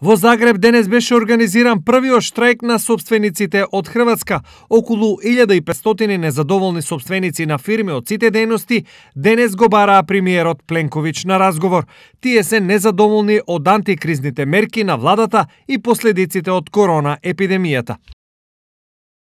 Во Загреб денес беше организиран првиот штрајк на собствениците од Хрватска. Околу 1500 незадоволни собственици на фирми од сите дејности денес го бараа премиерот Пленкович на разговор. Тие се незадоволни од антикризните мерки на владата и последиците од корона епидемијата.